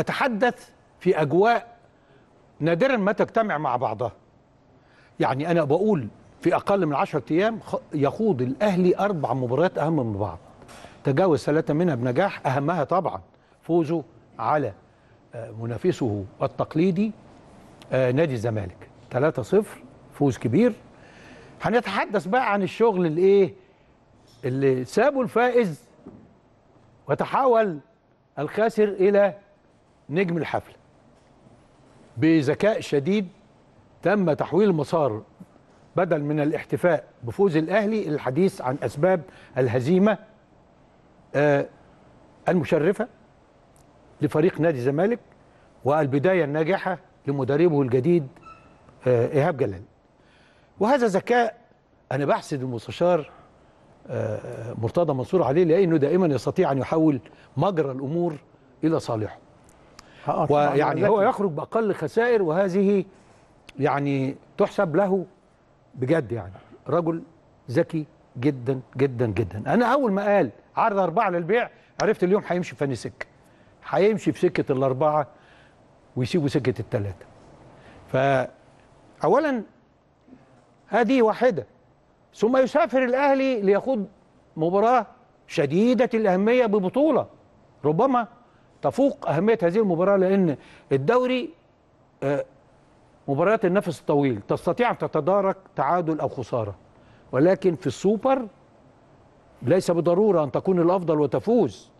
أتحدث في أجواء نادرا ما تجتمع مع بعضها يعني أنا بقول في أقل من 10 أيام يخوض الأهلي أربع مباريات أهم من بعض تجاوز ثلاثة منها بنجاح أهمها طبعا فوزه على آه، منافسه التقليدي آه، نادي الزمالك 3-0 فوز كبير هنتحدث بقى عن الشغل الايه اللي سابه الفائز وتحاول الخاسر الى نجم الحفله بذكاء شديد تم تحويل مسار بدل من الاحتفاء بفوز الاهلي الحديث عن اسباب الهزيمه آه، المشرفه لفريق نادي الزمالك والبدايه الناجحه لمدربه الجديد آه، ايهاب جلال وهذا ذكاء انا بحسد المستشار آه، مرتضى منصور عليه لانه دائما يستطيع ان يحول مجرى الامور الى صالحه آه، ويعني هو يخرج باقل خسائر وهذه يعني تحسب له بجد يعني رجل ذكي جدا جدا جدا انا اول ما قال عرض اربعه للبيع عرفت اليوم هيمشي في سكه هيمشي في سكه الاربعه ويسيبوا سكه الثلاثه اولا هذه واحده ثم يسافر الاهلي ليخوض مباراه شديده الاهميه ببطوله ربما تفوق أهمية هذه المباراة لأن الدوري آه، مباريات النفس الطويل تستطيع أن تتدارك تعادل أو خسارة ولكن في السوبر ليس بالضرورة أن تكون الأفضل وتفوز